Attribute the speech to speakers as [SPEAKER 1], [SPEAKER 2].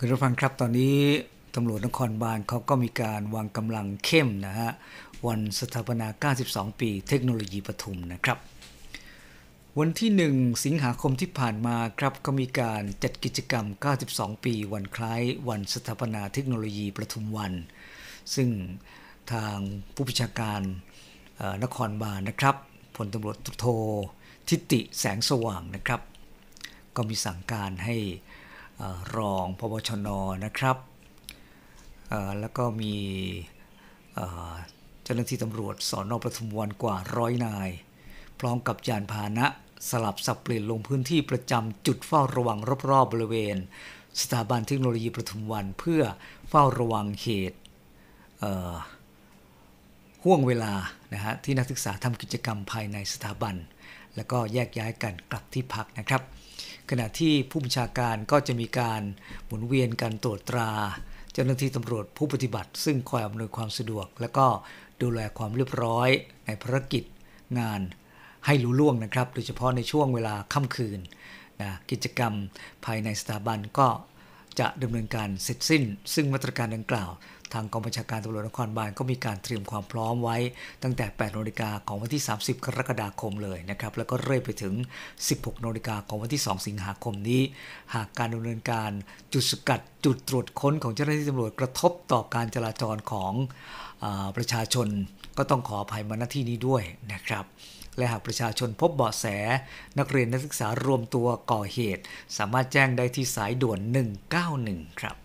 [SPEAKER 1] คุณผู้ฟังครับ ตอนนี้ตำรวจนครบาลเขาก็มีการวางกำลังเข้มนะฮะวันสถาปนา 92 ปี เทคโนโลยีปทุมนะครับ วันที่ 1 สิงหาคมที่ผ่านมาครับ ก็มีการจัดกิจกรรม 92 ปี วันคล้าย วันสถาปนาเทคโนโลยีปทุมวัน ซึ่งทางผู้พิชาการนครบาลนะครับพลตำรวจโททิติแสงสว่างนะครับ ก็มีสั่งการให้รองพบชนนะครับ แล้วก็มีเจ้าหน้าที่ตำรวจสอนอปทุมวันกว่าร้อยนาย พร้อมกับยานพาหนะ สลับสับเปลี่ยนลงพื้นที่ประจำจุดเฝ้าระวังรอบๆ บริเวณสถาบันเทคโนโลยีปทุมวันเพื่อเฝ้าระวังเหตุห่วงเวลา นะฮะที่นักศึกษาทำกิจกรรมภายในสถาบัน แล้วก็แยกย้ายกันกลับที่พักนะครับขณะที่ผู้บัญชาการก็จะมีการหมุนเวียนการตรวจตรา เจ้าหน้าที่ตำรวจผู้ปฏิบัติซึ่งคอยอำนวยความสะดวก และก็ดูแลความเรียบร้อยในภารกิจงานให้รู้ล่วงนะครับโดยเฉพาะในช่วงเวลาค่ำคืนนะกิจกรรมภายในสถาบันก็จะดำเนินการเสร็จสิ้นซึ่งมาตรการดังกล่าวทางกองบัญชาการตำรวจนครบาลก็มีการเตรียมความพร้อมไว้ ตั้งแต่ 8นาฬิกาของวันที่ 30 กรกฎาคมเลยนะครับ แล้วก็เรื่อยไปถึง 16นาฬิกาของวันที่ 2 สิงหาคมนี้ หากการดำเนินการจุดสกัด จุดตรวจค้นของเจ้าหน้าที่ตำรวจกระทบต่อการจราจรของอประชาชนก็ต้องขออภัยมาณที่นี้ด้วยนะครับ และหากประชาชนพบเบาะแสนักเรียนนักศึกษารวมตัวก่อเหตุ สามารถแจ้งได้ที่สายด่วน 191 ครับ